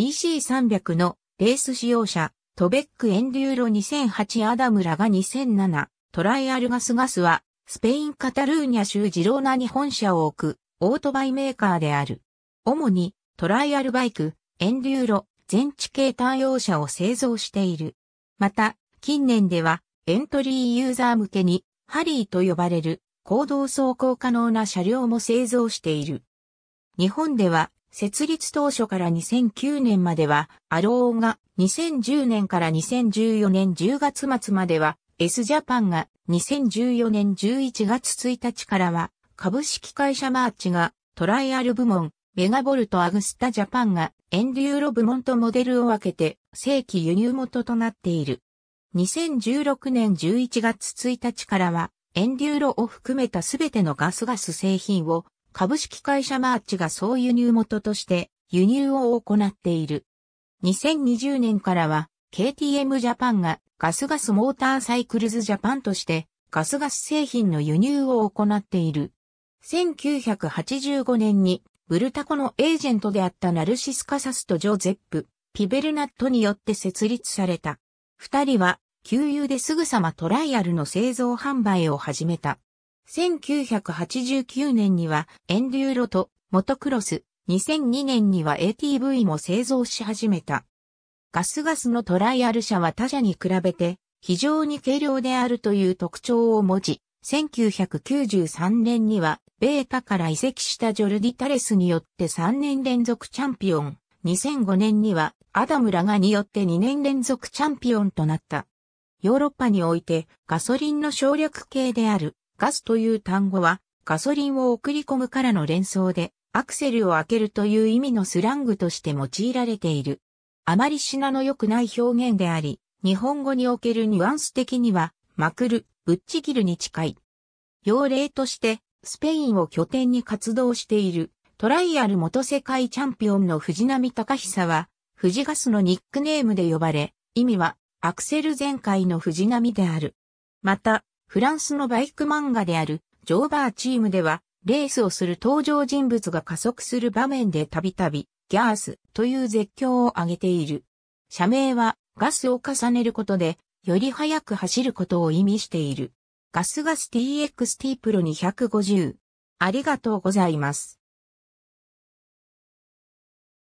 EC300 のレース使用者、トベックエンデューロ2008アダムラが2007、トライアルガスガスは、スペインカタルーニャ州ジローナに本社を置く、オートバイメーカーである。主に、トライアルバイク、エンデューロ、全地形対応車を製造している。また、近年では、エントリーユーザー向けに、ハリーと呼ばれる、行動走行可能な車両も製造している。日本では、設立当初から2009年までは、アローが2010年から2014年10月末までは、S ジャパンが2014年11月1日からは、株式会社マーチがトライアル部門、メガボルトアグスタジャパンがエンデューロ部門とモデルを分けて正規輸入元となっている。2016年11月1日からは、エンデューロを含めたすべてのガスガス製品を株式会社マーチが総輸入元として輸入を行っている。2020年からは KTM ジャパンがガスガスモーターサイクルズジャパンとしてガスガス製品の輸入を行っている。1985年にブルタコのエージェントであったナルシスカサスとジョゼップ、ピベルナットによって設立された。二人は給油ですぐさまトライアルの製造販売を始めた。1989年にはエンデューロとモトクロス、2002年には ATV も製造し始めた。ガスガスのトライアル車は他社に比べて非常に軽量であるという特徴を持ち、1993年にはベータから移籍したジョルディ・タレスによって3年連続チャンピオン、2005年にはアダム・ラガによって2年連続チャンピオンとなった。ヨーロッパにおいてガソリンの省略系であるガスという単語は、ガソリンを送り込むからの連想で、アクセルを開けるという意味のスラングとして用いられている。あまり品の良くない表現であり、日本語におけるニュアンス的には、まくる、ぶっちぎるに近い。要例として、スペインを拠点に活動している、トライアル元世界チャンピオンの藤波隆久は、富士ガスのニックネームで呼ばれ、意味は、アクセル全開の藤波である。また、フランスのバイク漫画である、ジョーバーチームでは、レースをする登場人物が加速する場面でたびたび、ギャースという絶叫を上げている。社名は、ガスを重ねることで、より速く走ることを意味している。ガスガス TXT プロ250。ありがとうございます。